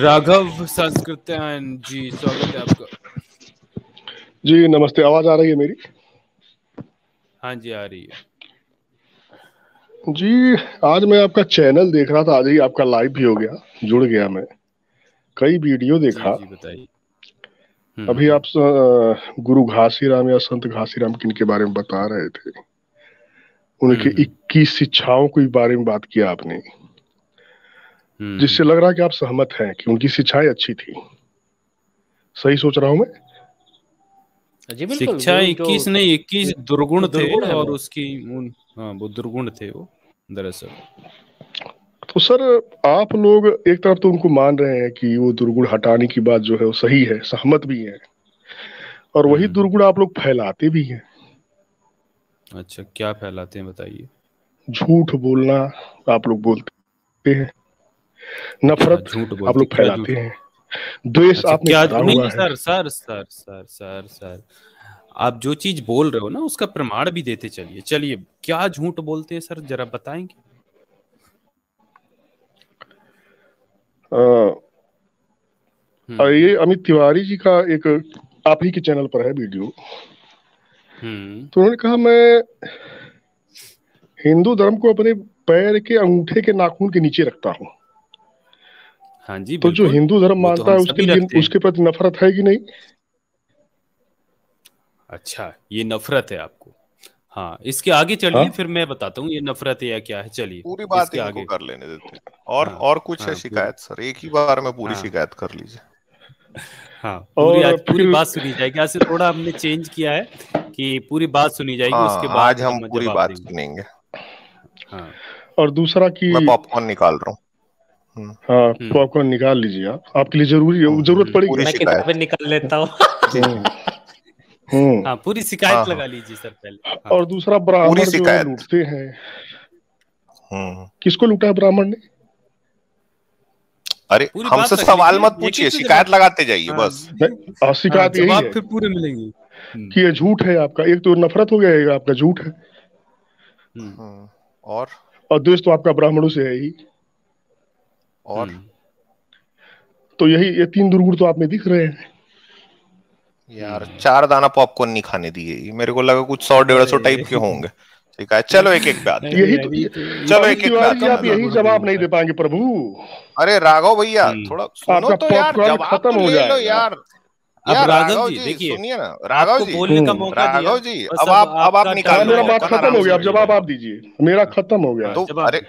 राघव संस्कृत जी स्वागत है आपका जी नमस्ते आवाज आ रही है मेरी हाँ जी आ रही है जी आज मैं आपका चैनल देख रहा था आज ही आपका लाइव भी हो गया जुड़ गया मैं कई वीडियो देखा बताइए हम्म। अभी आप गुरु घासीराम या संत घासीराम किन के बारे में बता रहे थे उनके 21 शिक्षाओं के बारे में बात किया आपने हम्म। जिससे लग रहा है कि आप सहमत हैं कि उनकी शिक्षाएं अच्छी थी सही सोच रहा हूं मैं जी शिक्षा इक्कीस नहीं इक्कीस दुर्गुण थे और उसकी हाँ वो दुर्गुण थे वो दरअसल तो सर आप लोग एक तरफ तो उनको मान रहे हैं कि वो दुर्गुण हटाने की बात जो है वो सही है सहमत भी है और वही हम्म। दुर्गुण आप लोग फैलाते भी हैं अच्छा क्या फैलाते हैं बताइए झूठ बोलना आप लोग बोलते हैं नफरत अच्छा, आप लोग फैलाते हैं द्वेष अच्छा, आपने क्या sir sir sir sir sir sir आप जो चीज बोल रहे हो ना उसका प्रमाण भी देते चलिए चलिए क्या झूठ बोलते हैं सर जरा बताएंगे आ, हम्म। ये अमित तिवारी जी का एक आप ही के चैनल पर है वीडियो हम्म। तो उन्होंने कहा मैं हिंदू धर्म को अपने पैर के अंगूठे के नाखून के नीचे रखता हूँ हाँ जी तो जो हिंदू धर्म तो मानता है उसके उसके प्रति नफरत है कि नहीं अच्छा ये नफरत है आपको हाँ इसके आगे चलिए हाँ? फिर मैं बताता हूँ ये नफरत है या क्या है चलिए पूरी बात इसके आगे कर लेने देते हैं और हाँ, और कुछ हाँ, है शिकायत सर एक ही बार में पूरी हाँ, शिकायत कर लीजिए हाँ पूरी आज पूरी बात सुनी जाएगी आज थोड़ा हमने चेंज किया है कि पूरी बात सुनी जाएगी हाँ, उसके बाद आज हम पूरी बात सुनेंगे हाँ और दूसरा कि मैं पॉपकॉर्न निकाल रहा हूँ हम्म। हाँ तो हम्म। आपको निकाल लीजिए आप आपके लिए जरूरी है जरूरत पड़ेगी मैं किताबें निकाल लेता हूँ हम्म। हाँ पूरी शिकायत हाँ, हाँ। लगा लीजिए सर पहले हाँ। और दूसरा ब्राह्मण जो लूटते हैं किसको लूटा ब्राह्मण ने अरे हमसे तो सवाल मत पूछिए शिकायत लगाते जाइए बस शिकायत यही है फिर पूरे मिलेंगे कि ये झूठ है आपका एक तो नफरत हो गया आपका झूठ है और और देश तो आपका ब्राह्मणों से है ही और हम्म। तो यही ये तीन दुर्गुण तो आपने दिख रहे हैं यार चार दाना पॉपकॉर्न नहीं खाने दिए मेरे को लगा कुछ सौ डेढ़ सौ टाइप के होंगे ठीक है चलो एक एक पे आते यही तो, चलो एक एक पे आप यही जवाब नहीं दे पाएंगे प्रभु अरे राघव भैया हम्म। थोड़ा सुनो तो यार जवाब खत्म तो हो जाए यार अब राघव जी देखिए सुनिए ना राघव जी बोलने का मौका राघव जी अब आप अब आप निकाल मेरा बात खत्म हो गया अब जवाब आप दीजिए मेरा खत्म हो गया तो अरे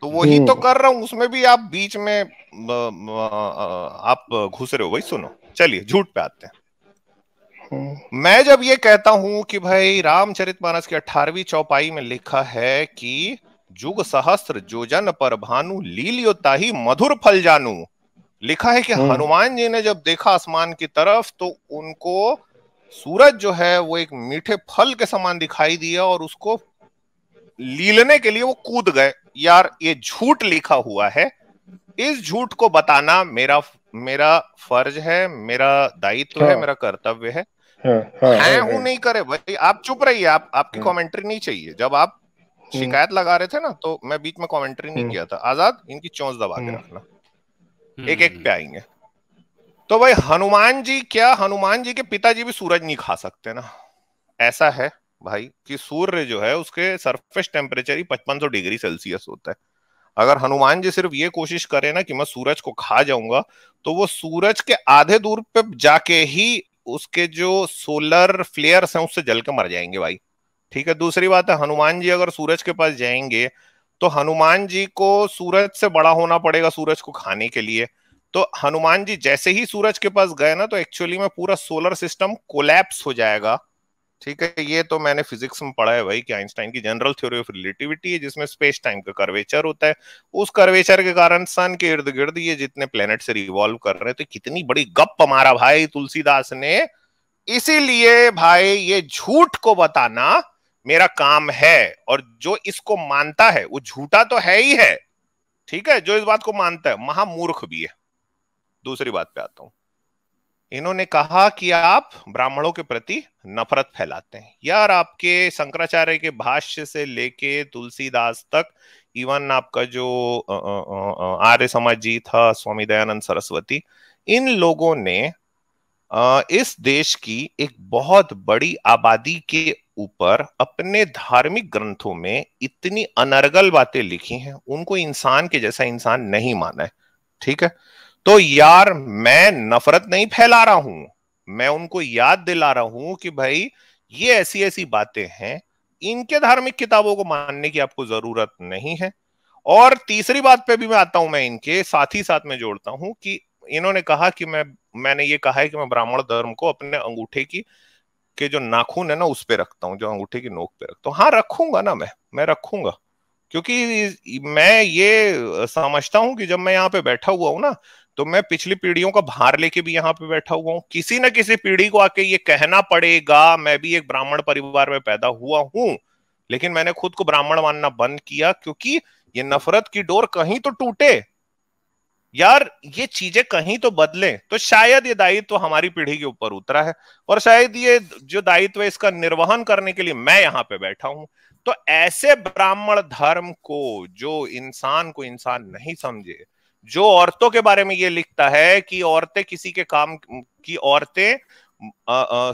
तो वही तो कर रहा हूँ उसमें भी आप बीच में आप घुस रहे हो वही सुनो चलिए झूठ पे आते हैं हम्म। मैं जब ये कहता हूं कि भाई रामचरित मानस की अठारहवीं चौपाई में लिखा है कि जुग सहस्त्र जोजन पर भानु लीलियो ताही मधुर फल जानू लिखा है कि हम्म। हनुमान जी ने जब देखा आसमान की तरफ तो उनको सूरज जो है वो एक मीठे फल के समान दिखाई दिया और उसको लीलने के लिए वो कूद गए यार ये झूठ लिखा हुआ है इस झूठ को बताना मेरा मेरा फर्ज है मेरा दायित्व हाँ, है मेरा कर्तव्य है हाँ, हाँ, हाँ, हाँ, नहीं करे भाई आप चुप रहिए आप आपकी कमेंट्री हाँ। नहीं चाहिए जब आप हम्म। शिकायत लगा रहे थे ना तो मैं बीच में कमेंट्री नहीं हम्म। किया था आजाद इनकी चोंच दबा के हम्म। रखना एक एक पे आएंगे तो भाई हनुमान जी क्या हनुमान जी के पिताजी भी सूरज नहीं खा सकते ना ऐसा है भाई कि सूर्य जो है उसके सरफेस टेम्परेचर ही 5500 डिग्री सेल्सियस होता है अगर हनुमान जी सिर्फ ये कोशिश करे ना कि मैं सूरज को खा जाऊंगा तो वो सूरज के आधे दूर पे जाके ही उसके जो सोलर फ्लेयर्स हैं उससे जल के मर जाएंगे भाई ठीक है दूसरी बात है हनुमान जी अगर सूरज के पास जाएंगे तो हनुमान जी को सूरज से बड़ा होना पड़ेगा सूरज को खाने के लिए तो हनुमान जी जैसे ही सूरज के पास गए ना तो एक्चुअली में पूरा सोलर सिस्टम कोलैप्स हो जाएगा ठीक है ये तो मैंने फिजिक्स में पढ़ा है भाई कि आइंस्टाइन की जनरल थ्योरी ऑफ रिलेटिविटी है जिसमें स्पेस टाइम का कर्वेचर होता है उस कर्वेचर के कारण सन के इर्द गिर्द ये जितने प्लेनेट से रिवॉल्व कर रहे हैं तो कितनी बड़ी गप हमारा भाई तुलसीदास ने इसीलिए भाई ये झूठ को बताना मेरा काम है और जो इसको मानता है वो झूठा तो है ही है ठीक है जो इस बात को मानता है महामूर्ख भी है दूसरी बात पे आता हूं इन्होंने कहा कि आप ब्राह्मणों के प्रति नफरत फैलाते हैं यार आपके शंकराचार्य के भाष्य से लेके तुलसीदास तक इवन आपका जो आर्य समाज जी था स्वामी दयानंद सरस्वती इन लोगों ने इस देश की एक बहुत बड़ी आबादी के ऊपर अपने धार्मिक ग्रंथों में इतनी अनर्गल बातें लिखी हैं उनको इंसान के जैसा इंसान नहीं माना है ठीक है तो यार मैं नफरत नहीं फैला रहा हूं मैं उनको याद दिला रहा हूं कि भाई ये ऐसी ऐसी बातें हैं इनके धार्मिक किताबों को मानने की आपको जरूरत नहीं है और तीसरी बात पे भी मैं आता हूं मैं इनके साथ ही साथ में जोड़ता हूं कि इन्होंने कहा कि मैं मैंने ये कहा है कि मैं ब्राह्मण धर्म को अपने अंगूठे की के जो नाखून है ना उस पर रखता हूँ जो अंगूठे की नोक पे रखता हूँ हाँ रखूंगा ना मैं मैं रखूंगा क्योंकि मैं ये समझता हूं कि जब मैं यहाँ पे बैठा हुआ हूँ ना तो मैं पिछली पीढ़ियों का भार लेके भी यहाँ पे बैठा हुआ हूँ किसी न किसी पीढ़ी को आके ये कहना पड़ेगा मैं भी एक ब्राह्मण परिवार में पैदा हुआ हूँ लेकिन मैंने खुद को ब्राह्मण मानना बंद किया क्योंकि ये नफरत की डोर कहीं तो टूटे यार ये चीजें कहीं तो बदले तो शायद ये दायित्व तो हमारी पीढ़ी के ऊपर उतरा है और शायद ये जो दायित्व तो है इसका निर्वहन करने के लिए मैं यहाँ पे बैठा हूं तो ऐसे ब्राह्मण धर्म को जो इंसान को इंसान नहीं समझे जो औरतों के बारे में ये लिखता है कि औरतें किसी के काम की औरतें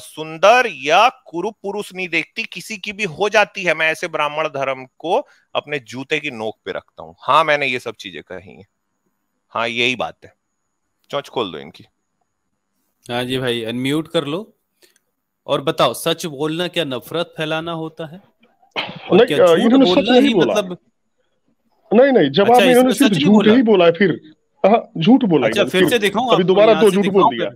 सुंदर या कुरु पुरुष नहीं देखती किसी की भी हो जाती है मैं ऐसे ब्राह्मण धर्म को अपने जूते की नोक पे रखता हूं हाँ मैंने ये सब चीजें कही है हाँ यही बात है चौच खोल दो इनकी हाँ जी भाई अनम्यूट कर लो और बताओ सच बोलना क्या नफरत फैलाना होता है और क्या झूठ बोलना ही मतलब नहीं नहीं जवाब अच्छा, इन्होंने सिर्फ झूठ ही बोला फिर हाँ झूठ बोला अच्छा, फिर से दिखाऊंगा अभी दोबारा तो झूठ बोल दिया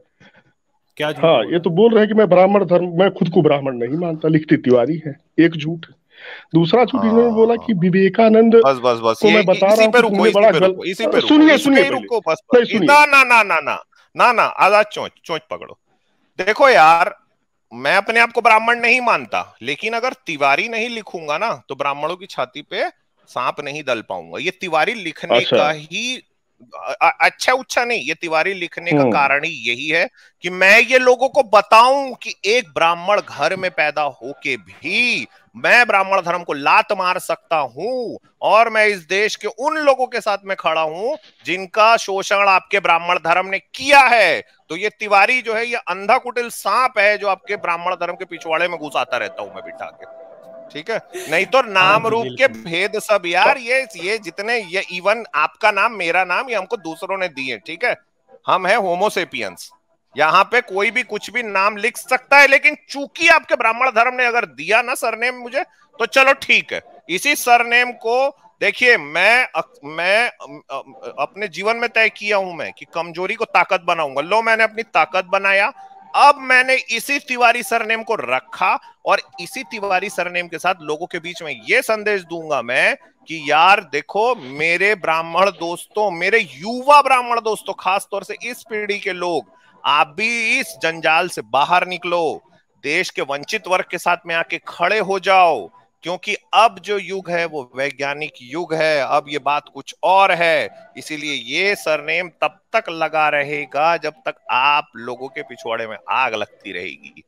क्या हाँ ये तो बोल रहे हैं कि मैं ब्राह्मण धर्म मैं खुद को ब्राह्मण नहीं मानता लिखती तिवारी है एक झूठ दूसरा झूठ हाँ। इन्होंने बोला कि विवेकानंद बस बस बस को मैं बता रहा हूँ बड़ा गलत सुनिए सुनिए रुको बस ना ना ना ना ना ना ना आजाद चोंच चोंच पकड़ो देखो यार मैं अपने आप को ब्राह्मण नहीं मानता लेकिन अगर तिवारी नहीं लिखूंगा ना तो ब्राह्मणों की छाती पे सांप नहीं दल पाऊंगा ये तिवारी लिखने अच्छा। का ही अच्छा उच्छा नहीं ये तिवारी लिखने का हम्म। कारण ही यही है कि मैं ये लोगों को बताऊं कि एक ब्राह्मण घर में पैदा होके भी मैं ब्राह्मण धर्म को लात मार सकता हूं और मैं इस देश के उन लोगों के साथ में खड़ा हूं जिनका शोषण आपके ब्राह्मण धर्म ने किया है तो ये तिवारी जो है ये अंधा कुटिल सांप है जो आपके ब्राह्मण धर्म के पिछवाड़े में घुसाता रहता हूं मैं बिठा के ठीक है नहीं तो हाँ नाम रूप के भेद सब यार ये ये जितने ये इवन आपका नाम मेरा नाम ये हमको दूसरों ने दिए ठीक है हम है होमोसेपियंस यहाँ पे कोई भी कुछ भी नाम लिख सकता है लेकिन चूंकि आपके ब्राह्मण धर्म ने अगर दिया ना सरनेम मुझे तो चलो ठीक है इसी सरनेम को देखिए मैं मैं अपने जीवन में तय किया हूं मैं कि कमजोरी को ताकत बनाऊंगा लो मैंने अपनी ताकत बनाया अब मैंने इसी तिवारी सरनेम को रखा और इसी तिवारी सरनेम के साथ लोगों के बीच में यह संदेश दूंगा मैं कि यार देखो मेरे ब्राह्मण दोस्तों मेरे युवा ब्राह्मण दोस्तों खासतौर से इस पीढ़ी के लोग आप भी इस जंजाल से बाहर निकलो देश के वंचित वर्ग के साथ में आके खड़े हो जाओ क्योंकि अब जो युग है वो वैज्ञानिक युग है अब ये बात कुछ और है इसीलिए ये सरनेम तब तक लगा रहेगा जब तक आप लोगों के पिछवाड़े में आग लगती रहेगी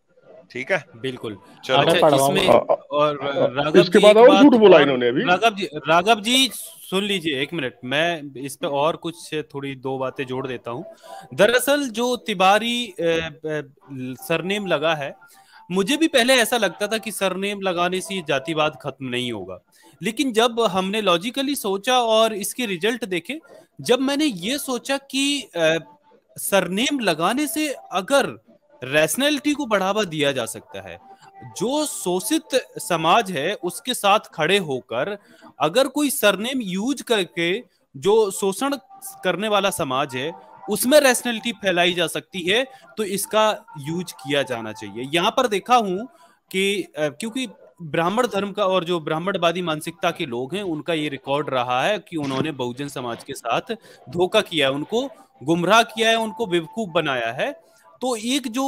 ठीक है बिल्कुल चलो अच्छा, अच्छा, इसमें और राघव इसके बाद और झूठ बोला इन्होंने अभी राघव जी राघव जी सुन लीजिए एक मिनट मैं इस पे और कुछ थोड़ी दो बातें जोड़ देता हूँ दरअसल जो तिवारी सरनेम लगा है मुझे भी पहले ऐसा लगता था कि सरनेम लगाने से जातिवाद खत्म नहीं होगा लेकिन जब हमने लॉजिकली सोचा और इसके रिजल्ट देखे जब मैंने ये सोचा कि सरनेम लगाने से अगर रैशनैलिटी को बढ़ावा दिया जा सकता है जो शोषित समाज है उसके साथ खड़े होकर अगर कोई सरनेम यूज करके जो शोषण करने वाला समाज है उसमें रैशनैलिटी फैलाई जा सकती है तो इसका यूज किया जाना चाहिए यहाँ पर देखा हूं कि क्योंकि ब्राह्मण धर्म का और जो ब्राह्मणवादी मानसिकता के लोग हैं उनका ये रिकॉर्ड रहा है कि उन्होंने बहुजन समाज के साथ धोखा किया है उनको गुमराह किया है उनको बेवकूफ बनाया है तो एक जो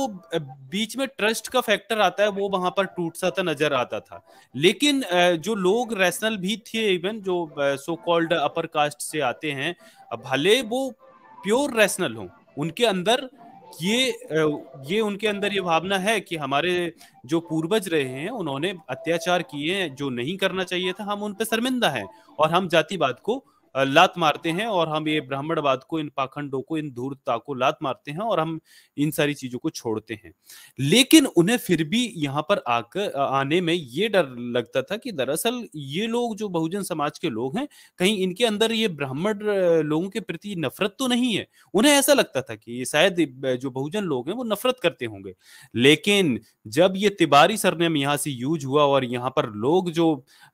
बीच में ट्रस्ट का फैक्टर आता है वो वहां पर सा था नजर आता था लेकिन जो लोग रैशनल भी थे इवन जो सो कॉल्ड अपर कास्ट से आते हैं भले वो प्योर रैशनल हों उनके अंदर ये ये उनके अंदर ये भावना है कि हमारे जो पूर्वज रहे हैं उन्होंने अत्याचार किए जो नहीं करना चाहिए था हम उन पर शर्मिंदा हैं और हम जातिवाद को लात मारते हैं और हम ये ब्राह्मणवाद को इन पाखंडों को इन धूर्तता को लात मारते हैं और हम इन सारी चीजों को छोड़ते हैं लेकिन उन्हें फिर भी यहाँ पर आकर आने में ये डर लगता था कि दरअसल ये लोग जो बहुजन समाज के लोग हैं कहीं इनके अंदर ये ब्राह्मण लोगों के प्रति नफरत तो नहीं है उन्हें ऐसा लगता था कि शायद जो बहुजन लोग हैं वो नफरत करते होंगे लेकिन जब ये तिबारी सरनेम यहाँ से यूज हुआ और यहाँ पर लोग जो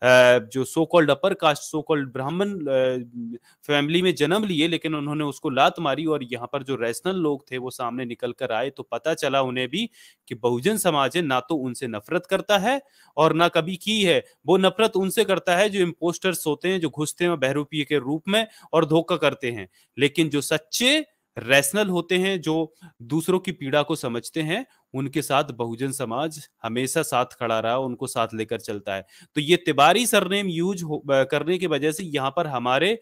जो so called upper caste so called ब्राह्मण फैमिली में जन्म लिए लेकिन उन्होंने उसको लात मारी और यहाँ पर जो रैशनल लोग थे वो सामने निकल कर आए तो पता चला उन्हें भी कि बहुजन समाज है ना तो उनसे नफरत करता है और ना कभी की है वो नफरत उनसे करता है जो इम्पोस्टर्स होते हैं जो घुसते हैं बहरूपीय के रूप में और धोखा करते हैं लेकिन जो सच्चे रैशनल होते हैं जो दूसरों की पीड़ा को समझते हैं उनके साथ बहुजन समाज हमेशा साथ खड़ा रहा उनको साथ लेकर चलता है तो ये तिवारी सरनेम यूज करने की वजह से यहाँ पर हमारे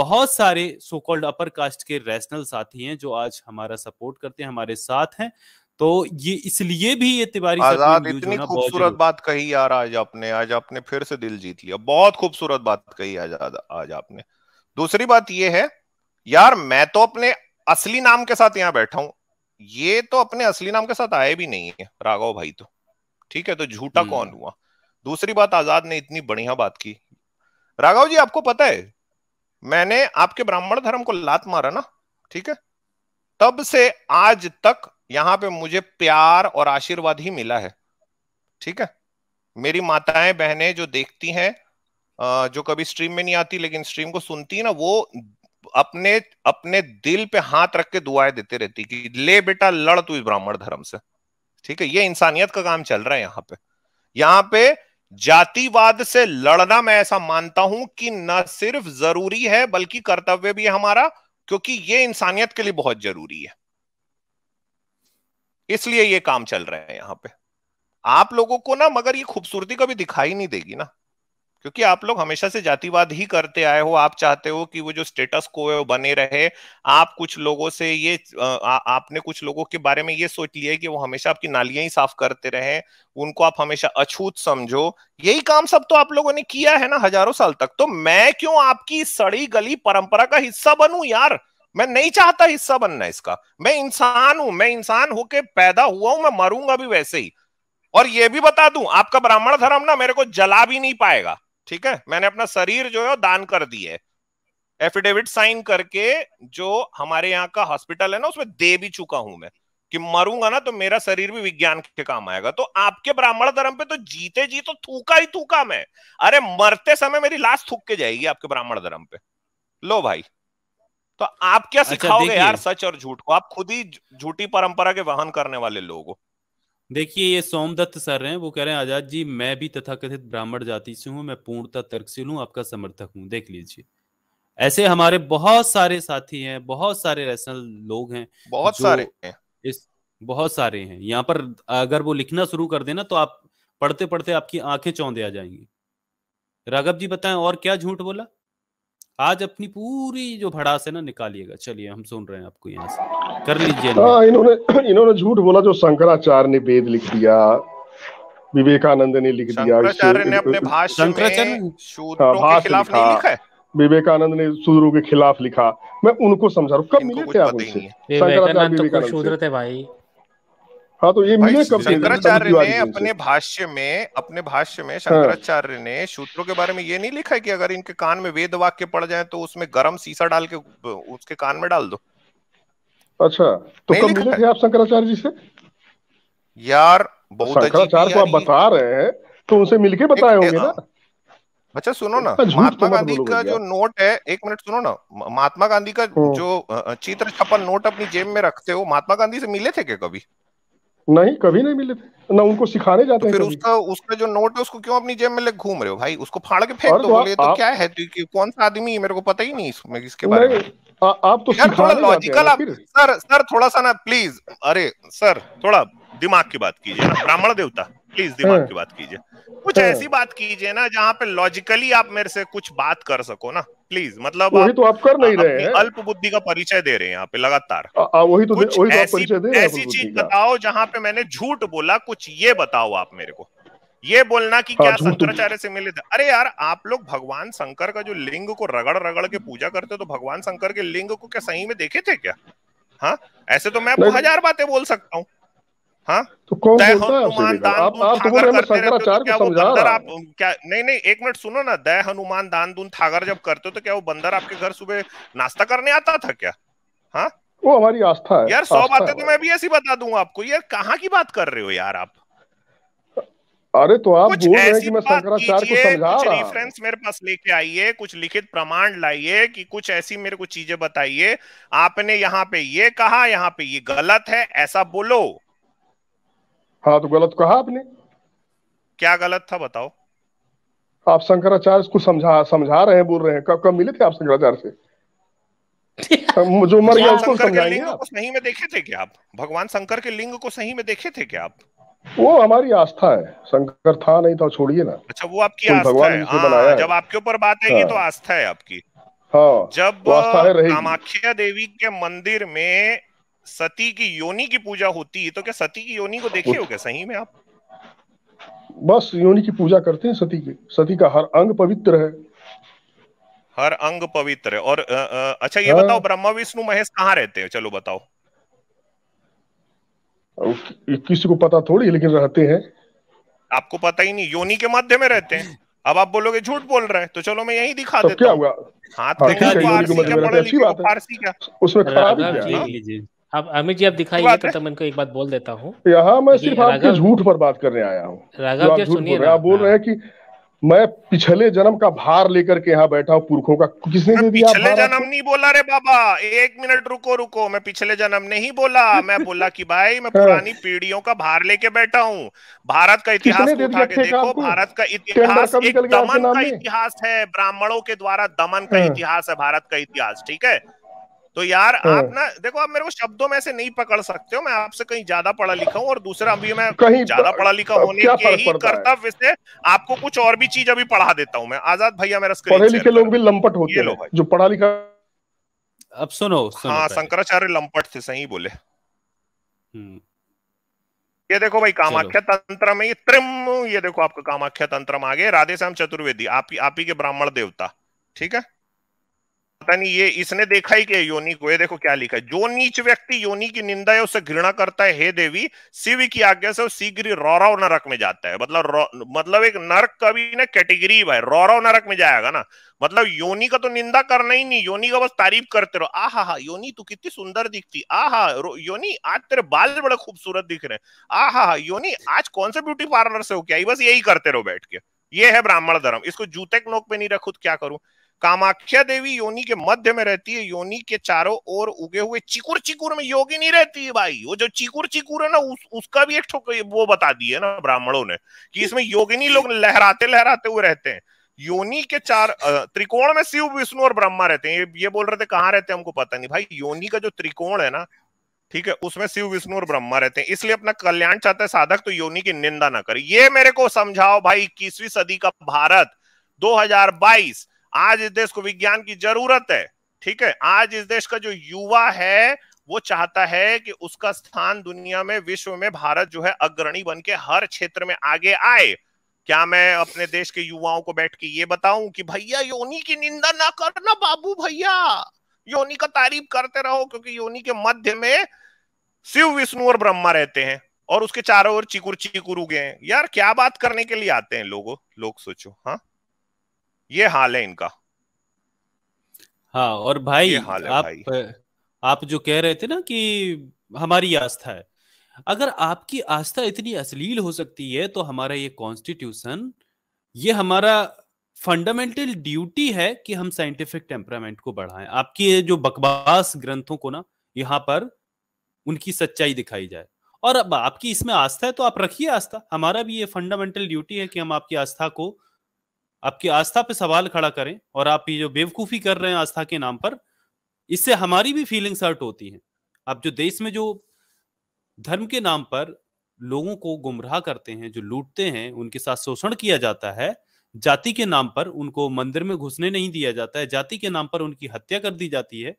बहुत सारे सो कॉल्ड अपर कास्ट के रैशनल साथी हैं जो आज हमारा सपोर्ट करते हैं हमारे साथ हैं तो ये इसलिए भी ये तिवारी आजाद इतनी खूबसूरत बात कही यार आज आपने आज आपने फिर से दिल जीत लिया बहुत खूबसूरत बात कही आजाद आज आपने दूसरी बात ये है यार मैं तो अपने असली नाम के साथ यहाँ बैठा हूँ ये तो अपने असली नाम के साथ आए भी नहीं है राघव भाई तो ठीक है तो झूठा हम्म। कौन हुआ दूसरी बात आजाद ने इतनी बढ़िया बात की राघव जी आपको पता है मैंने आपके ब्राह्मण धर्म को लात मारा ना ठीक है तब से आज तक यहां पे मुझे प्यार और आशीर्वाद ही मिला है ठीक है मेरी माताएं बहनें जो देखती हैं जो कभी स्ट्रीम में नहीं आती लेकिन स्ट्रीम को सुनती है ना वो अपने अपने दिल पे हाथ रख के दुआएं देते रहती कि ले बेटा लड़ तू इस ब्राह्मण धर्म से ठीक है ये इंसानियत का काम चल रहा है यहाँ पे यहाँ पे जातिवाद से लड़ना मैं ऐसा मानता हूं कि न सिर्फ जरूरी है बल्कि कर्तव्य भी है हमारा क्योंकि ये इंसानियत के लिए बहुत जरूरी है इसलिए ये काम चल रहा है यहाँ पे आप लोगों को ना मगर ये खूबसूरती कभी दिखाई नहीं देगी ना क्योंकि आप लोग हमेशा से जातिवाद ही करते आए हो आप चाहते हो कि वो जो स्टेटस को है वो बने रहे आप कुछ लोगों से ये आ, आपने कुछ लोगों के बारे में ये सोच लिया है कि वो हमेशा आपकी नालियां ही साफ करते रहे उनको आप हमेशा अछूत समझो यही काम सब तो आप लोगों ने किया है ना हजारों साल तक तो मैं क्यों आपकी सड़ी गली परंपरा का हिस्सा बनू यार मैं नहीं चाहता हिस्सा बनना इसका मैं इंसान हूं मैं इंसान होके पैदा हुआ हूं मैं मरूंगा भी वैसे ही और ये भी बता दूं आपका ब्राह्मण धर्म ना मेरे को जला भी नहीं पाएगा ठीक है मैंने अपना शरीर जो है दान कर दिए एफिडेविट साइन करके जो हमारे यहाँ का हॉस्पिटल है ना उसमें दे भी चुका हूं मैं कि मरूंगा ना तो मेरा शरीर भी विज्ञान के काम आएगा तो आपके ब्राह्मण धर्म पे तो जीते जी तो थूका ही थूका मैं अरे मरते समय मेरी लाश थूक के जाएगी आपके ब्राह्मण धर्म पे लो भाई तो आप क्या अच्छा, सिखाओगे यार सच और झूठ को आप खुद ही झूठी परंपरा के वाहन करने वाले लोग हो देखिए ये सोमदत्त सर हैं वो कह रहे हैं आजाद जी मैं भी तथाकथित ब्राह्मण जाति से हूँ मैं पूर्णता तर्कशील हूँ आपका समर्थक हूँ देख लीजिए ऐसे हमारे बहुत सारे साथी हैं बहुत सारे रैशनल लोग हैं बहुत सारे इस बहुत सारे हैं यहाँ पर अगर वो लिखना शुरू कर देना तो आप पढ़ते पढ़ते आपकी आंखें चौंधे आ जाएंगी राघव जी बताएं और क्या झूठ बोला आज अपनी पूरी जो भड़ास है ना निकालिएगा चलिए हम सुन रहे हैं आपको यहाँ से कर लीजिए हाँ इन्होंने इन्होंने झूठ बोला जो शंकराचार्य ने वेद लिख दिया विवेकानंद ने लिख दिया हाँ, लिखा विवेकानंद ने शूद्रों के खिलाफ लिखा मैं उनको समझा रहा कब मिले थे आप उनसे तो शंकराचार्य भाई हाँ तो ये मिले कब शंकराचार्य ने अपने भाष्य में अपने भाष्य में हाँ। शंकराचार्य ने सूत्रों के बारे में ये नहीं लिखा कि अगर इनके कान में वेद वाक्य पड़ जाए तो उसमें गर्म सीसा डाल के उसके कान में डाल दो अच्छा तो कब मिले थे आप शंकराचार्य जी से यार बहुत शंकराचार्य को तो आप बता रहे हैं तो उनसे मिलके बताए होंगे ना हाँ। अच्छा सुनो ना तो महात्मा गांधी का जो नोट है एक मिनट सुनो ना महात्मा गांधी का हम्म। जो चित्र छपन नोट अपनी जेब में रखते हो महात्मा गांधी से मिले थे क्या कभी नहीं कभी नहीं मिले थे ना उनको सिखाने जाते तो फिर उसका उसका जो नोट है उसको क्यों अपनी जेब में ले घूम रहे हो भाई उसको फाड़ के फेंक दो तो क्या है कौन सा आदमी मेरे को पता ही नहीं इसमें इसके बारे में आप तो सर थोड़ा लॉजिकल आप सर सर थोड़ा सा ना प्लीज अरे सर थोड़ा दिमाग की बात कीजिए ना ब्राह्मण देवता प्लीज दिमाग हाँ। की बात कीजिए कुछ हाँ। ऐसी बात कीजिए ना जहाँ पे लॉजिकली आप मेरे से कुछ बात कर सको ना प्लीज मतलब आप, तो आप कर नहीं रहे हैं अल्प बुद्धि का परिचय दे रहे हैं यहाँ पे लगातार वही तो वही तो ऐसी चीज बताओ जहाँ पे मैंने झूठ बोला कुछ ये बताओ आप मेरे को ये बोलना कि हाँ, क्या तो शंकराचार्य से मिले थे अरे यार आप लोग भगवान शंकर का जो लिंग को रगड़ रगड़ के पूजा करते तो भगवान शंकर के लिंग को क्या सही में देखे थे क्या हाँ ऐसे तो मैं हजार बातें बोल सकता हूँ हाँ तो कौन है आप, तो आप तो रहे तो आप क्या नहीं नहीं एक मिनट सुनो ना दया हनुमान दान दून थागर जब करते तो क्या वो बंदर आपके घर सुबह नाश्ता करने आता था क्या हाँ वो हमारी आस्था है यार सौ बातें तो मैं भी ऐसी बता दूंगा आपको यार कहाँ की बात कर रहे हो यार आप अरे तो आप बोल रहे हैं कि मैं शंकराचार्य को समझा रहा रेफरेंस मेरे पास लेके आइए कुछ लिखित प्रमाण लाइए कि कुछ ऐसी मेरे को चीजें बताइए आपने यहाँ पे ये कहा यहाँ पे ये गलत है ऐसा बोलो हाँ तो गलत कहा आपने क्या गलत था बताओ आप शंकराचार्य को समझा समझा रहे हैं बोल रहे हैं कब कब मिले थे आप शंकराचार्य से जो मर गया उसको समझाएंगे आप में देखे थे क्या आप भगवान शंकर के लिंग को सही में देखे थे क्या आप वो हमारी आस्था है शंकर था नहीं तो छोड़िए ना अच्छा वो आपकी आस्था भगवान है, हाँ, जब आपके ऊपर बात आएगी हाँ, तो आस्था है आपकी हाँ, जब कामाख्या देवी के मंदिर में सती की योनि की पूजा होती है तो क्या सती की योनि को देखे हो क्या सही में आप बस योनि की पूजा करते हैं सती की सती का हर अंग पवित्र है हर अंग पवित्र है और अच्छा ये हाँ। बताओ ब्रह्मा विष्णु महेश कहाँ रहते हैं चलो बताओ किसी को पता थोड़ी लेकिन रहते हैं आपको पता ही नहीं योनि के माध्यम में रहते हैं अब आप बोलोगे झूठ बोल रहे हैं तो चलो मैं यही दिखा देता क्या हुआ हाथ हाँ, दिखा फारसी क्या उसमें हाँ, खराब हाँ, अब अमित जी आप दिखाइए तो मैं इनको एक बात बोल देता हूँ यहाँ मैं सिर्फ आपके झूठ पर बात करने आया हूँ राघव जी सुनिए आप बोल रहे हैं हाँ। कि मैं पिछले जन्म का भार लेकर के यहाँ बैठा हूँ पुरखों का किसने दे दिया पिछले जन्म नहीं बोला रे बाबा एक मिनट रुको रुको मैं पिछले जन्म नहीं बोला मैं बोला कि भाई मैं हाँ। पुरानी पीढ़ियों का भार लेके बैठा हूँ भारत का इतिहास उठा के देखो भारत का इतिहास एक दमन का इतिहास है ब्राह्मणों के द्वारा दमन का हाँ। इतिहास है भारत का इतिहास ठीक है तो यार आप हाँ। ना देखो आप मेरे को शब्दों में से नहीं पकड़ सकते हो मैं आपसे कहीं ज्यादा पढ़ा लिखा हूँ और दूसरा अभी मैं कहीं ज्यादा पढ़ा लिखा होने के ही कर्तव्य से आपको कुछ और भी चीज अभी पढ़ा देता हूँ मैं आजाद भैया मेरा पढ़े लिखे लोग भी लंपट होते हैं जो पढ़ा लिखा अब सुनो, हाँ शंकराचार्य लंपट थे सही बोले हम्म। ये देखो भाई कामाख्या तंत्र में ये त्रिम ये देखो आपका कामाख्या तंत्र आगे राधे श्याम चतुर्वेदी आप ही के ब्राह्मण देवता ठीक है पता नहीं ये इसने देखा ही कि योनि को ये देखो क्या लिखा है जो नीच व्यक्ति योनि की निंदा है उसे घृणा करता है हे देवी शिव की आज्ञा से शीघ्र रौरव नरक में जाता है मतलब मतलब एक नरक का भी ना कैटेगरी है रौरव नरक में जाएगा ना मतलब योनि का तो निंदा करना ही नहीं योनि का बस तारीफ करते रहो आ हा योनि तू कितनी सुंदर दिखती आ हा योनि आज तेरे बाल बड़े खूबसूरत दिख रहे हैं आ हा योनि आज कौन से ब्यूटी पार्लर से हो क्या बस यही करते रहो बैठ के ये है ब्राह्मण धर्म इसको जूते नोक पे नहीं रखू क्या करूं कामाख्या देवी योनि के मध्य में रहती है योनि के चारों ओर उगे हुए चिकुर चिकुर में योगी नहीं रहती है भाई वो जो चिकुर चिकुर है ना उस, उसका भी एक वो बता दिए ना ब्राह्मणों ने कि इसमें योगिनी लोग लहराते लहराते हुए रहते हैं योनि के चार त्रिकोण में शिव विष्णु और ब्रह्मा रहते हैं ये, ये बोल रहे थे कहाँ रहते हैं हमको पता नहीं भाई योनि का जो त्रिकोण है ना ठीक है उसमें शिव विष्णु और ब्रह्मा रहते हैं इसलिए अपना कल्याण चाहता है साधक तो योनि की निंदा ना करे ये मेरे को समझाओ भाई इक्कीसवीं सदी का भारत 2022 आज इस देश को विज्ञान की जरूरत है ठीक है आज इस देश का जो युवा है वो चाहता है कि उसका स्थान दुनिया में विश्व में भारत जो है अग्रणी बन के हर क्षेत्र में आगे आए क्या मैं अपने देश के युवाओं को बैठ के ये बताऊं कि भैया योनी की निंदा ना करना बाबू भैया योनी का तारीफ करते रहो क्योंकि योनी के मध्य में शिव विष्णु और ब्रह्मा रहते हैं और उसके चारों ओर चिकुर चिकुर उगे हैं यार क्या बात करने के लिए आते हैं लोगों लोग सोचो हाँ ये हाल है इनका हाँ और भाई आप भाई। आप जो कह रहे थे ना कि हमारी आस्था है अगर आपकी आस्था इतनी अश्लील हो सकती है तो हमारा ये कॉन्स्टिट्यूशन ये हमारा फंडामेंटल ड्यूटी है कि हम साइंटिफिक टेम्परामेंट को बढ़ाएं आपकी जो बकवास ग्रंथों को ना यहाँ पर उनकी सच्चाई दिखाई जाए और अब आपकी इसमें आस्था है तो आप रखिए आस्था हमारा भी ये फंडामेंटल ड्यूटी है कि हम आपकी आस्था को आपकी आस्था पे सवाल खड़ा करें और आप ये जो बेवकूफ़ी कर रहे हैं आस्था के नाम पर इससे हमारी भी फीलिंग्स हर्ट होती हैं आप जो देश में जो धर्म के नाम पर लोगों को गुमराह करते हैं जो लूटते हैं उनके साथ शोषण किया जाता है जाति के नाम पर उनको मंदिर में घुसने नहीं दिया जाता है जाति के नाम पर उनकी हत्या कर दी जाती है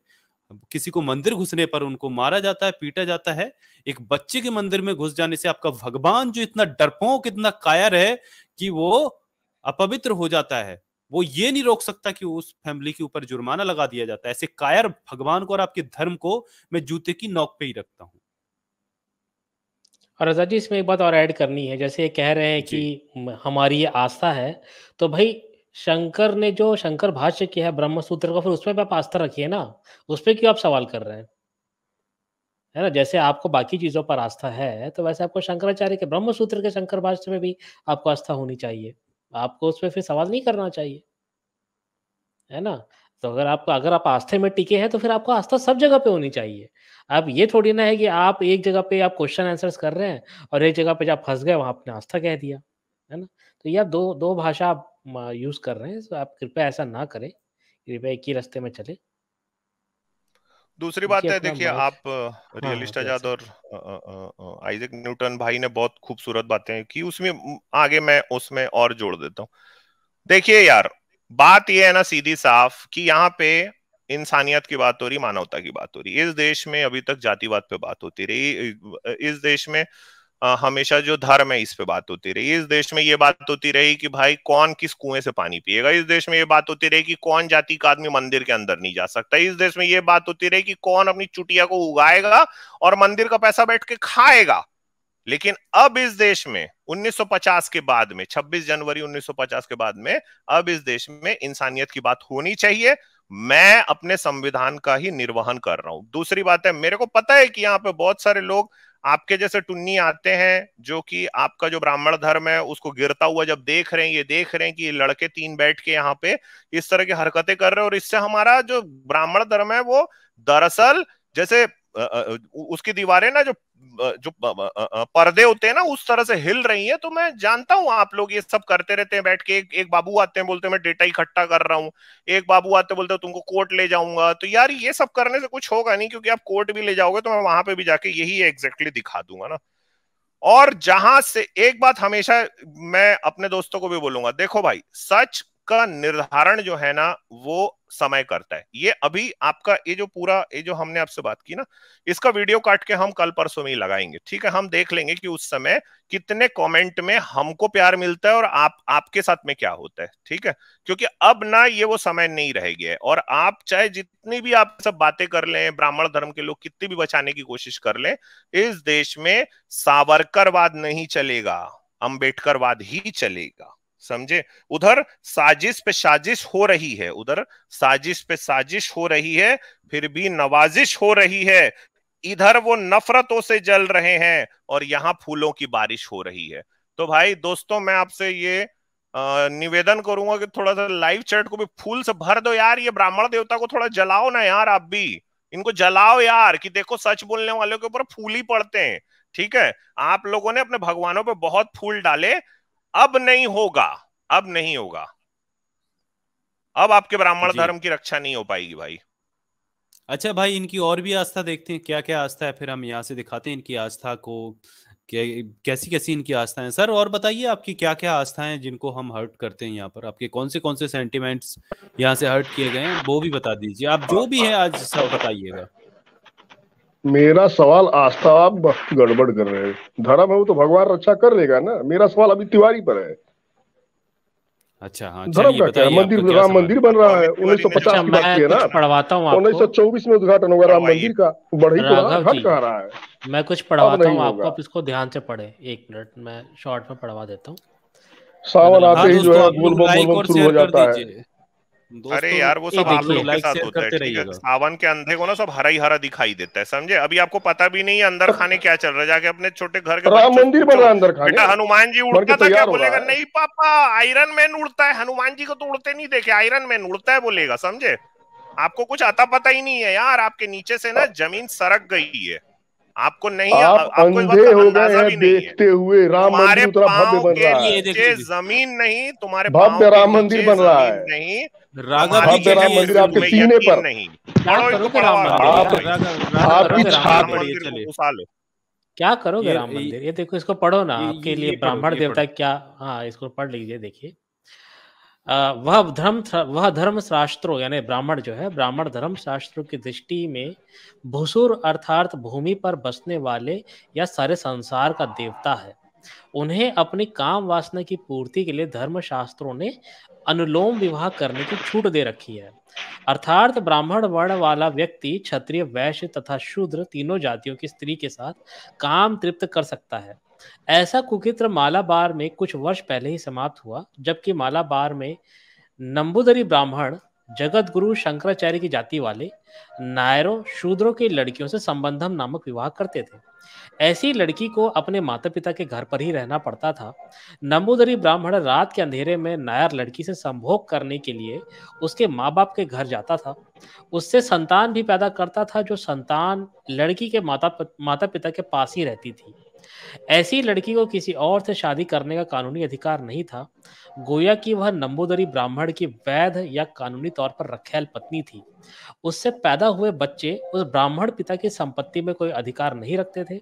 किसी को मंदिर घुसने पर उनको मारा जाता है पीटा जाता है एक बच्चे के मंदिर में घुस जाने से आपका भगवान जो इतना डरपोक इतना कायर है कि वो अपवित्र हो जाता है वो ये नहीं रोक सकता कि उस फैमिली के ऊपर जुर्माना लगा दिया जाता है ऐसे कायर भगवान को और आपके धर्म को मैं जूते की नोक पे ही रखता हूँ और रजा जी इसमें एक बात और ऐड करनी है जैसे कह रहे हैं कि हमारी ये आस्था है तो भाई शंकर ने जो शंकर भाष्य किया है ब्रह्म सूत्र का फिर उसमें भी आप आस्था रखिए ना उस पर क्यों आप सवाल कर रहे हैं है ना जैसे आपको बाकी चीजों पर आस्था है तो वैसे आपको शंकराचार्य के ब्रह्म सूत्र के शंकर भाष्य में भी आपको आस्था होनी चाहिए आपको उस पर फिर सवाल नहीं करना चाहिए है ना तो अगर आपको अगर आप आस्था में टिके हैं तो फिर आपको आस्था सब जगह पे होनी चाहिए आप ये थोड़ी ना है कि आप एक जगह पे आप क्वेश्चन आंसर्स कर रहे हैं और एक जगह पे जब फंस गए वहां आपने आस्था कह दिया है ना तो ये दो दो भाषा आप यूज कर रहे हैं तो आप कृपया ऐसा ना करें कृपया एक ही रास्ते में चले दूसरी बात है देखिए आप हाँ, हाँ, रियलिस्ट आजाद और आइजक न्यूटन भाई ने बहुत खूबसूरत बातें की उसमें आगे मैं उसमें और जोड़ देता हूँ देखिए यार बात यह है ना सीधी साफ कि यहाँ पे इंसानियत की बात हो रही मानवता की बात हो रही इस देश में अभी तक जातिवाद पे बात होती रही इस देश में हमेशा जो धर्म है इस पे बात होती रही इस देश में ये बात होती रही कि भाई कौन किस कुएं से पानी पिएगा इस देश में ये बात होती रही कि कौन जाति का आदमी मंदिर के अंदर नहीं जा सकता इस देश में ये बात होती रही कि कौन अपनी चुटिया को उगाएगा और मंदिर का पैसा बैठ के खाएगा लेकिन अब इस देश में 1950 के बाद में 26 जनवरी 1950 के बाद में अब इस देश में इंसानियत की बात होनी चाहिए मैं अपने संविधान का ही निर्वहन कर रहा हूं दूसरी बात है मेरे को पता है कि यहाँ पे बहुत सारे लोग आपके जैसे टुन्नी आते हैं जो कि आपका जो ब्राह्मण धर्म है उसको गिरता हुआ जब देख रहे हैं ये देख रहे हैं कि लड़के तीन बैठ के यहाँ पे इस तरह की हरकतें कर रहे हैं और इससे हमारा जो ब्राह्मण धर्म है वो दरअसल जैसे उसकी दीवारें ना जो जो पर्दे होते हैं ना उस तरह से हिल रही हैं तो मैं जानता हूं आप लोग ये सब करते रहते हैं बैठ के एक, एक बाबू आते हैं बोलते हैं मैं डेटा इकट्ठा कर रहा हूँ एक बाबू आते बोलते हैं तुमको कोर्ट ले जाऊंगा तो यार ये सब करने से कुछ होगा नहीं क्योंकि आप कोर्ट भी ले जाओगे तो मैं वहां पे भी जाके यही एग्जैक्टली दिखा दूंगा ना और जहां से एक बात हमेशा मैं अपने दोस्तों को भी बोलूंगा देखो भाई सच उसका निर्धारण जो है ना वो समय करता है ये अभी आपका ये जो पूरा ये जो हमने आपसे बात की ना इसका वीडियो काट के हम कल परसों में ही लगाएंगे ठीक है हम देख लेंगे कि उस समय कितने कमेंट में हमको प्यार मिलता है और आप आपके साथ में क्या होता है ठीक है क्योंकि अब ना ये वो समय नहीं रह गया है और आप चाहे जितनी भी आप सब बातें कर लें ब्राह्मण धर्म के लोग कितनी भी बचाने की कोशिश कर लें इस देश में सावरकरवाद नहीं चलेगा अंबेडकरवाद ही चलेगा समझे उधर साजिश पे साजिश हो रही है उधर साजिश पे साजिश हो रही है फिर भी नवाजिश हो रही है इधर वो नफरतों से जल रहे हैं और यहाँ फूलों की बारिश हो रही है तो भाई दोस्तों मैं आपसे ये निवेदन करूंगा कि थोड़ा सा लाइव चैट को भी फूल से भर दो यार ये ब्राह्मण देवता को थोड़ा जलाओ ना यार आप भी इनको जलाओ यार कि देखो सच बोलने वालों के ऊपर फूल ही पड़ते हैं ठीक है आप लोगों ने अपने भगवानों पे बहुत फूल डाले अब नहीं होगा अब नहीं होगा अब आपके ब्राह्मण धर्म की रक्षा नहीं हो पाएगी भाई अच्छा भाई इनकी और भी आस्था देखते हैं क्या क्या आस्था है फिर हम यहाँ से दिखाते हैं इनकी आस्था को कैसी कैसी इनकी आस्थाएं सर और बताइए आपकी क्या क्या आस्थाएं जिनको हम हर्ट करते हैं यहाँ पर आपके कौन से कौन से सेंटिमेंट्स यहाँ से हर्ट किए गए हैं वो भी बता दीजिए आप जो भी है आज सब बताइएगा मेरा सवाल आस्था आप गड़बड़ कर रहे हैं धर्म है वो तो भगवान रक्षा कर लेगा ना मेरा सवाल अभी तिवारी पर है अच्छा हाँ धर्म का क्या मंदिर राम मंदिर बन रहा है उन्नीस सौ पचास की बात अच्छा, है ना पढ़वाता हूँ उन्नीस सौ चौबीस में उद्घाटन होगा राम मंदिर का बढ़ी कह तो तो रहा है मैं कुछ पढ़वाता हूँ आपको आप इसको ध्यान से पढ़े एक मिनट मैं शॉर्ट में पढ़वा देता हूँ सावन आते ही जो है गोल हाँ, बम शुरू हो जाता है अरे यार वो सब आप लोग के साथ होता है ठीक है सावन के अंधे को ना सब हरा ही हरा दिखाई देता है समझे अभी आपको पता भी नहीं है अंदर खाने क्या चल रहा है जाके अपने छोटे घर के राम मंदिर बन रहा है अंदर खाने बेटा हनुमान जी उड़ता था क्या बोलेगा नहीं पापा आयरन मैन उड़ता है हनुमान जी को तो उड़ते नहीं देखे आयरन मैन उड़ता है बोलेगा समझे आपको कुछ आता पता ही नहीं है यार आपके नीचे से ना जमीन सरक गई है आपको नहीं आप आपको अंधे मतलब हो गए हैं देखते हुए राम मंदिर भव्य बन रहा है जमीन नहीं तुम्हारे भव्य राम मंदिर बन रहा है नहीं मंदिर आपके सीने पर आपकी छाती क्या करोगे राम मंदिर ये देखो इसको पढ़ो ना आपके लिए ब्राह्मण देवता क्या हाँ इसको पढ़ लीजिए देखिए वह धर्म वह धर्म शास्त्रो यानी ब्राह्मण जो है ब्राह्मण धर्म शास्त्रों की दृष्टि में भूसुर अर्थात भूमि पर बसने वाले या सारे संसार का देवता है उन्हें अपनी काम वासना की पूर्ति के लिए धर्म शास्त्रों ने अनुलोम विवाह करने की छूट दे रखी है अर्थात ब्राह्मण वर्ण वाला व्यक्ति क्षत्रिय वैश्य तथा शूद्र तीनों जातियों की स्त्री के साथ काम तृप्त कर सकता है ऐसा कुकित्र मालाबार में कुछ वर्ष पहले ही समाप्त हुआ जबकि मालाबार में नंबुदरी ब्राह्मण जगत गुरु शंकराचार्य की जाति वाले नायरों शूद्रों की लड़कियों से संबंधम नामक विवाह करते थे ऐसी लड़की को अपने माता पिता के घर पर ही रहना पड़ता था नंबूदरी ब्राह्मण रात के अंधेरे में नायर लड़की से संभोग करने के लिए उसके माँ बाप के घर जाता था उससे संतान भी पैदा करता था जो संतान लड़की के माता माता पिता के पास ही रहती थी ऐसी लड़की को किसी और से शादी करने का कानूनी अधिकार नहीं था गोया की वह नंबोदरी ब्राह्मण की वैध या कानूनी तौर पर रखेल पत्नी थी उससे पैदा हुए बच्चे उस ब्राह्मण पिता की संपत्ति में कोई अधिकार नहीं रखते थे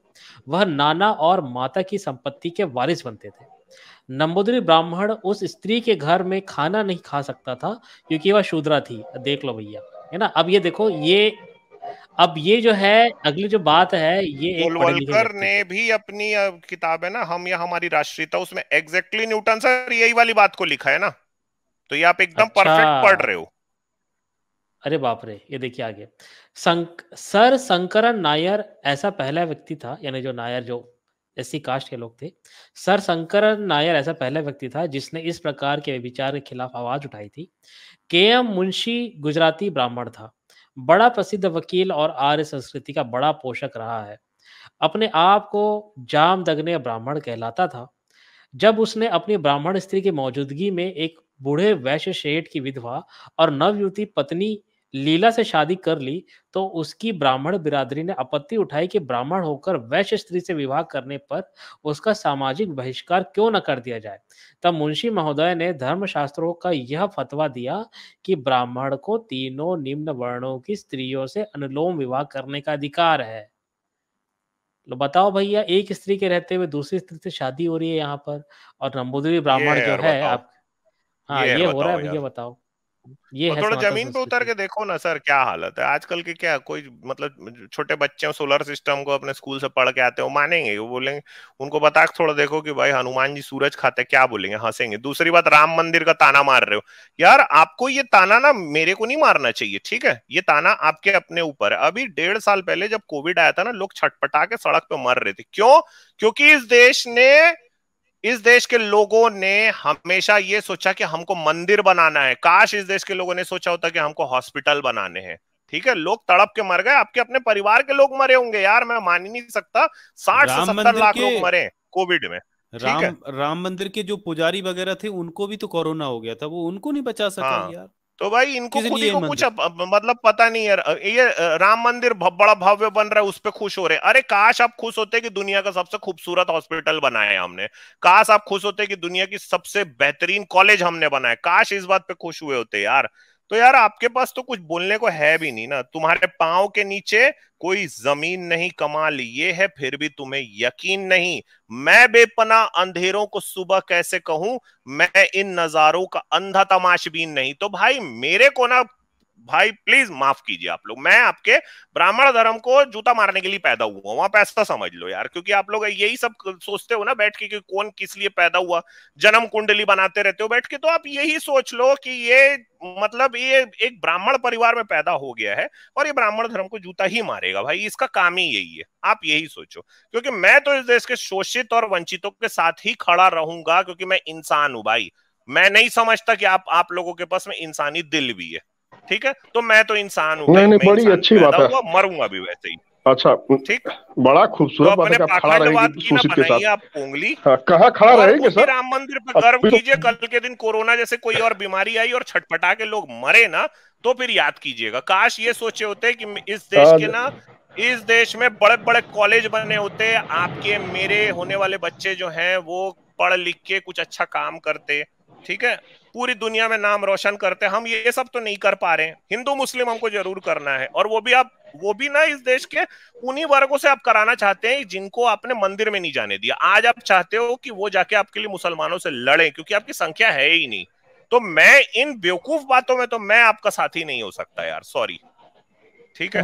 वह नाना और माता की संपत्ति के वारिस बनते थे नंबोदरी ब्राह्मण उस स्त्री के घर में खाना नहीं खा सकता था क्योंकि वह शूद्रा थी देख लो भैया है ना अब ये देखो ये अब ये जो है अगली जो बात है ये गोलवलकर ने भी अपनी किताब है ना हम या हमारी राष्ट्रीयता उसमें एग्जैक्टली न्यूटन सर यही वाली बात को लिखा है ना तो ये आप एकदम अच्छा। परफेक्ट पढ़ रहे हो अरे बाप रे ये देखिए आगे संक, सर शंकरन नायर ऐसा पहला व्यक्ति था यानी जो नायर जो एससी कास्ट के लोग थे सर शंकरन नायर ऐसा पहला व्यक्ति था जिसने इस प्रकार के विचार के खिलाफ आवाज उठाई थी के एम मुंशी गुजराती ब्राह्मण था बड़ा प्रसिद्ध वकील और आर्य संस्कृति का बड़ा पोषक रहा है अपने आप को जाम दगने ब्राह्मण कहलाता था जब उसने अपनी ब्राह्मण स्त्री की मौजूदगी में एक बूढ़े वैश्य शेठ की विधवा और नवयुवती पत्नी लीला से शादी कर ली तो उसकी ब्राह्मण बिरादरी ने आपत्ति उठाई कि ब्राह्मण होकर वैश्य स्त्री से विवाह करने पर उसका सामाजिक बहिष्कार क्यों न कर दिया जाए तब मुंशी महोदय ने धर्मशास्त्रों का यह फतवा दिया कि ब्राह्मण को तीनों निम्न वर्णों की स्त्रियों से अनुलोम विवाह करने का अधिकार है लो बताओ भैया एक स्त्री के रहते हुए दूसरी स्त्री से शादी हो रही है यहाँ पर और नंबूदरी ब्राह्मण जो है आप हाँ ये, ये हो रहा है भैया बताओ ये और थोड़ा जमीन पे उतर के देखो ना सर क्या हालत है आजकल के क्या कोई मतलब छोटे बच्चे सोलर सिस्टम को अपने स्कूल से पढ़ के आते वो मानेंगे वो बोलेंगे उनको बता थोड़ा देखो कि भाई हनुमान जी सूरज खाते क्या बोलेंगे हंसेंगे दूसरी बात राम मंदिर का ताना मार रहे हो यार आपको ये ताना ना मेरे को नहीं मारना चाहिए ठीक है ये ताना आपके अपने ऊपर है अभी डेढ़ साल पहले जब कोविड आया था ना लोग छटपटा के सड़क पे मर रहे थे क्यों क्योंकि इस देश ने इस देश के लोगों ने हमेशा ये सोचा कि हमको मंदिर बनाना है काश इस देश के लोगों ने सोचा होता कि हमको हॉस्पिटल बनाने हैं ठीक है लोग तड़प के मर गए आपके अपने परिवार के लोग मरे होंगे यार मैं मान ही नहीं सकता साठ से सत्तर लाख लोग मरे कोविड में राम राम मंदिर के जो पुजारी वगैरह थे उनको भी तो कोरोना हो गया था वो उनको नहीं बचा सका हाँ, यार तो भाई इनको खुद ही कुछ मतलब पता नहीं है ये राम मंदिर बड़ा भव्य बन रहा है उस पर खुश हो रहे अरे काश आप खुश होते कि दुनिया का सबसे खूबसूरत हॉस्पिटल बनाया है हमने काश आप खुश होते कि दुनिया की सबसे बेहतरीन कॉलेज हमने बनाया काश इस बात पे खुश हुए होते यार तो यार आपके पास तो कुछ बोलने को है भी नहीं ना तुम्हारे पांव के नीचे कोई जमीन नहीं कमा ये है फिर भी तुम्हें यकीन नहीं मैं बेपना अंधेरों को सुबह कैसे कहूं मैं इन नजारों का अंधा तमाशबीन नहीं तो भाई मेरे को ना भाई प्लीज माफ कीजिए आप लोग मैं आपके ब्राह्मण धर्म को जूता मारने के लिए पैदा हुआ हूँ आप ऐसा समझ लो यार क्योंकि आप लोग यही सब सोचते हो ना बैठ के कि कौन किस लिए पैदा हुआ जन्म कुंडली बनाते रहते हो बैठ के तो आप यही सोच लो कि ये मतलब ये एक ब्राह्मण परिवार में पैदा हो गया है और ये ब्राह्मण धर्म को जूता ही मारेगा भाई इसका काम ही यही है आप यही सोचो क्योंकि मैं तो इस देश के शोषित और वंचितों के साथ ही खड़ा रहूंगा क्योंकि मैं इंसान हूं भाई मैं नहीं समझता कि आप आप लोगों के पास में इंसानी दिल भी है ठीक है तो मैं तो इंसान हूँ नहीं नहीं बड़ी अच्छी बात है मरूंगा भी वैसे ही अच्छा ठीक बड़ा खूबसूरत तो बात खड़ा के साथ आप उंगली हाँ, कहा खड़ा रहेंगे सर राम मंदिर पर गर्व कीजिए कल के दिन कोरोना जैसे कोई और बीमारी आई और छटपटा के लोग मरे ना तो फिर याद कीजिएगा काश ये सोचे होते कि इस देश हाँ, के ना इस देश में बड़े बड़े कॉलेज बने होते आपके मेरे होने वाले बच्चे जो हैं वो पढ़ लिख के कुछ अच्छा काम करते ठीक है पूरी दुनिया में नाम रोशन करते हम ये सब तो नहीं कर पा रहे हैं हिंदू मुस्लिम हमको जरूर करना है और वो भी आप वो भी ना इस देश के उन्हीं वर्गों से आप कराना चाहते हैं जिनको आपने मंदिर में नहीं जाने दिया आज आप चाहते हो कि वो जाके आपके लिए मुसलमानों से लड़े क्योंकि आपकी संख्या है ही नहीं तो मैं इन बेवकूफ बातों में तो मैं आपका साथी नहीं हो सकता यार सॉरी ठीक है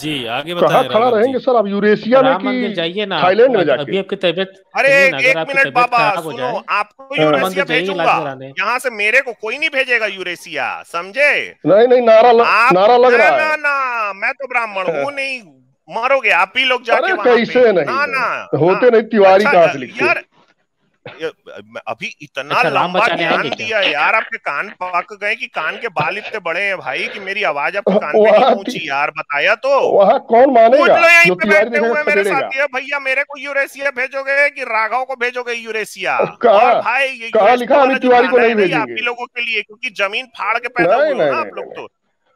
जी आगे कहा तो खड़ा रहेंगे सर आप यूरेशिया में कि जाइए ना थाईलैंड में जाके अभी आपकी तबीयत अरे एक मिनट बाबा सुनो आपको हाँ, यूरेशिया भेजूंगा यहाँ से मेरे को कोई नहीं भेजेगा यूरेशिया समझे नहीं नहीं नारा लग, नारा लग रहा है ना ना मैं तो ब्राह्मण हूँ हाँ। नहीं मारोगे आप ही लोग जाके कैसे नहीं ना ना होते नहीं तिवारी अच्छा, का यार अभी इतना अच्छा, लंबा ध्यान दिया यार आपके कान पक गए कि कान के बाल इतने बड़े हैं भाई कि मेरी आवाज आपके कान में नहीं पहुंची यार बताया तो वहाँ कौन मानेगा यहीं पे बैठे हुए मेरे साथ ये भैया मेरे को यूरेशिया भेजोगे कि राघव को भेजोगे यूरेशिया और भाई ये लिखा तिवारी को नहीं भेजेंगे आप लोगों के लिए क्योंकि जमीन फाड़ के पैदा हुए आप लोग तो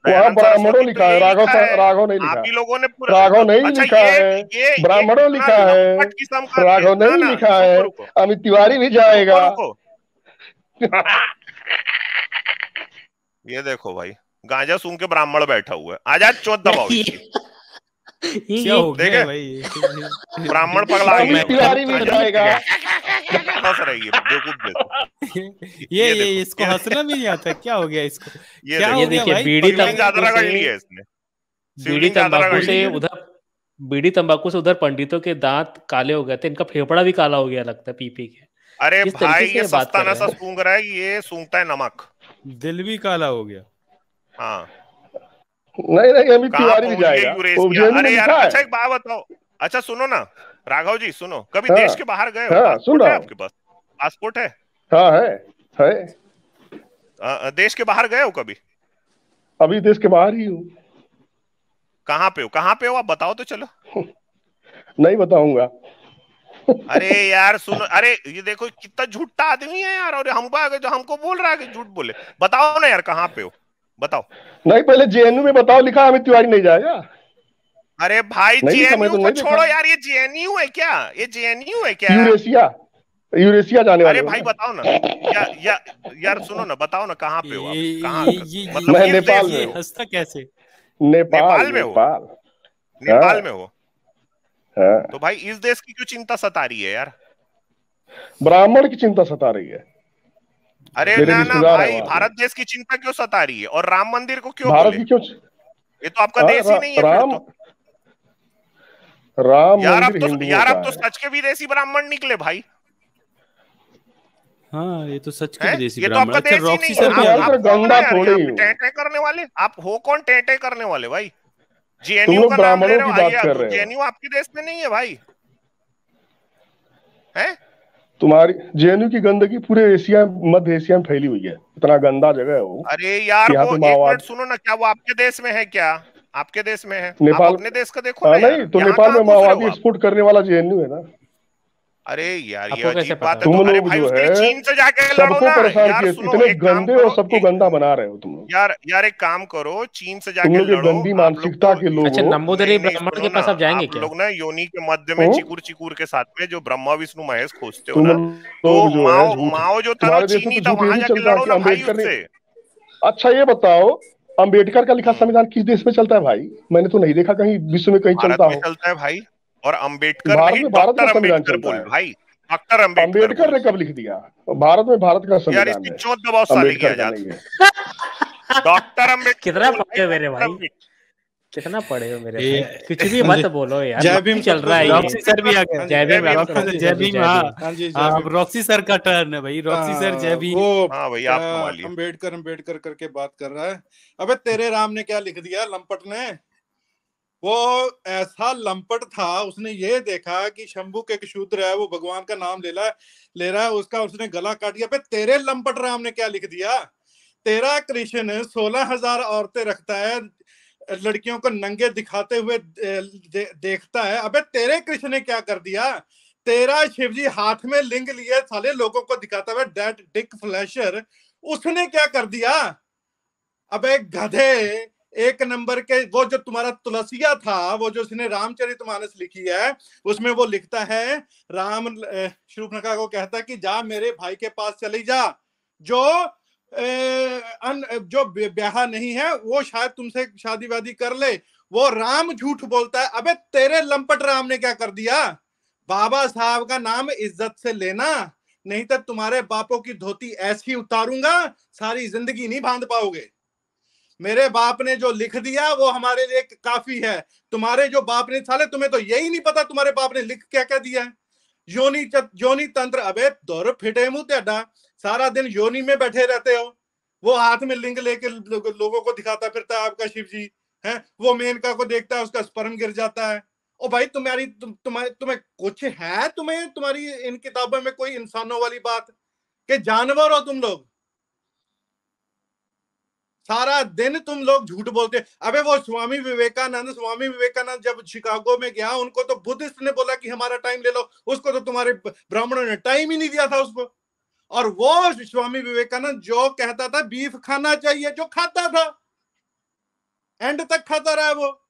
वहाँ ब्राह्मणों लिखा है राघव राघव नहीं लिखा आप लोगों ने राघव नहीं अच्छा, लिखा है ब्राह्मणों लिखा है राघव नहीं लिखा है अमित तिवारी भी जाएगा ये देखो भाई गांजा सुन के ब्राह्मण बैठा हुआ है आजाद चौथ दबाओ देखे ब्राह्मण पगला तिवारी भी जाएगा हंस रही है बेवकूफ देखो तो। ये ये, ये इसको हंसना भी नहीं आता क्या हो गया इसको ये क्या ये देखिए बीड़ी ज्यादा तंबाकू ली है इसने बीड़ी तंबाकू से उधर बीड़ी तंबाकू से उधर पंडितों के दांत काले हो गए थे इनका फेफड़ा भी काला हो गया लगता है पीपी के अरे भाई ये सस्ता ना सा सूंघ रहा है ये सूंघता है नमक दिल भी काला हो गया हाँ नहीं नहीं अभी तिवारी भी जाएगा अरे यार अच्छा एक बात बताओ अच्छा सुनो ना राघव जी सुनो कभी हाँ, देश के बाहर गए हाँ, सुन रहा आपके पास पासपोर्ट है हाँ है है आ, देश के बाहर गए हो कभी अभी देश के बाहर ही हूँ कहाँ पे हो कहाँ पे हो आप बताओ तो चलो नहीं बताऊंगा अरे यार सुनो अरे ये देखो कितना झूठा आदमी है यार और हम जो हमको बोल रहा है कि झूठ बोले बताओ ना यार कहाँ पे हो बताओ नहीं पहले जेएनयू में बताओ लिखा अमित तिवारी नहीं जाएगा अरे भाई जेएनयू तो को छोड़ो यार ये जेएनयू है क्या ये जेएनयू है क्या यूरेशिया यूरेशिया जाने वाले अरे भाई बताओ ना या, या, यार सुनो ना बताओ ना कहाँ पे हो कहाँ मतलब मैं नेपाल में हंसता कैसे नेपाल में हो नेपाल हाँ। में हो हाँ। तो भाई इस देश की क्यों चिंता सता रही है यार ब्राह्मण की चिंता सता रही है अरे ना ना भाई भारत देश की चिंता क्यों सता रही है और राम मंदिर को क्यों भारत की क्यों ये तो आपका हाँ, देश ही नहीं है राम यार अब तो यार अब तो सच के विदेशी ब्राह्मण निकले भाई हाँ ये तो सच के विदेशी तो ब्राह्मण तो अच्छा रॉक्सी सर भी तो आप गंगा थोड़ी टेटे करने वाले आप हो कौन टेटे करने वाले भाई जेएनयू का नाम ले रहे हो जेएनयू आपके देश में नहीं है भाई हैं तुम्हारी जेएनयू की गंदगी पूरे एशिया मध्य एशिया में फैली हुई है इतना गंदा जगह है वो अरे यार वो एक मिनट सुनो ना क्या वो आपके देश में है क्या आपके देश में है नेपाल अपने देश का देखो हाँ, ना नहीं तो नेपाल में माओवादी स्पोर्ट करने वाला जेएनयू है ना अरे यार ये अजीब बात तो तुम लोग जो है चीन से जाके लड़ो ना यार इतने गंदे और सबको गंदा बना रहे हो तुम लोग यार यार एक काम करो चीन से जाके लड़ो गंदी मानसिकता के लोग अच्छा नंबूदरी ब्राह्मण के पास आप जाएंगे क्या लोग ना योनि के मध्य में चिकुर चिकुर के साथ में जो ब्रह्मा विष्णु महेश खोजते हो ना तो माओ माओ जो तरह तो चीनी था वहां जाके लड़ो ना भाई उससे अच्छा ये बताओ अंबेडकर का लिखा संविधान किस देश में चलता है भाई मैंने तो नहीं देखा कहीं विश्व में कहीं चलता चलता है भाई और अम्बेडकर भारत में भारत का संविधान चलता है भाई डॉक्टर अम्बेडकर ने कब लिख दिया भारत में भारत का संविधान है डॉक्टर अम्बेडकर कितना पक्के मेरे भाई कितना हो मेरे कुछ भी हाँ मत बोलो यार जय भीम चल रहा है रॉक्सी सर भी आ गए जय भीम जय भीम हां हाँ। हाँ रॉक्सी सर का टर्न है भाई रॉक्सी सर जय भीम हां भाई आप कमा अंबेडकर अंबेडकर करके बात कर रहा है अबे तेरे राम ने क्या लिख दिया लंपट ने वो ऐसा लंपट था उसने ये देखा कि शंभू के शूद्र है वो भगवान का नाम ले रहा ले रहा है उसका उसने गला काट दिया पे तेरे लंपट राम ने क्या लिख दिया तेरा कृष्ण सोलह हजार औरतें रखता है लड़कियों को नंगे दिखाते हुए दे, देखता है अबे तेरे कृष्ण ने क्या कर दिया तेरा शिवजी हाथ में लिंग लिए साले लोगों को दिखाता हुआ डेट डिक फ्लैशर उसने क्या कर दिया अबे गधे एक नंबर के वो जो तुम्हारा तुलसिया था वो जो उसने रामचरित मानस लिखी है उसमें वो लिखता है राम शुभ को कहता है कि जा मेरे भाई के पास चली जा जो जो ब्याह नहीं है वो शायद तुमसे शादी वादी कर ले वो राम झूठ बोलता है अबे तेरे लंपट राम ने क्या कर दिया बाबा साहब का नाम इज्जत से लेना नहीं तो तुम्हारे बापों की धोती ऐसी उतारूंगा सारी जिंदगी नहीं बांध पाओगे मेरे बाप ने जो लिख दिया वो हमारे लिए काफी है तुम्हारे जो बाप ने साले तुम्हें तो यही नहीं पता तुम्हारे बाप ने लिख क्या क्या दिया है योनी योनी तंत्र अबे दौर फिटे मुंह तेडा सारा दिन योनी में बैठे रहते हो वो हाथ में लिंग लेके लोगों को दिखाता फिरता है आपका शिव जी है वो मेनका को देखता है उसका स्पर्म गिर जाता है ओ भाई तुम्हारी तुम तुम्हारी तुम्हें कुछ है तुम्हें तुम्हारी इन किताबों में कोई इंसानों वाली बात के जानवर हो तुम लोग सारा दिन तुम लोग झूठ बोलते अबे वो स्वामी विवेकानंद स्वामी विवेकानंद जब शिकागो में गया उनको तो बुद्धिस्ट ने बोला कि हमारा टाइम ले लो उसको तो तुम्हारे ब्राह्मणों ने टाइम ही नहीं दिया था उसको और वो स्वामी विवेकानंद जो कहता था बीफ खाना चाहिए जो खाता था एंड तक खाता रहा वो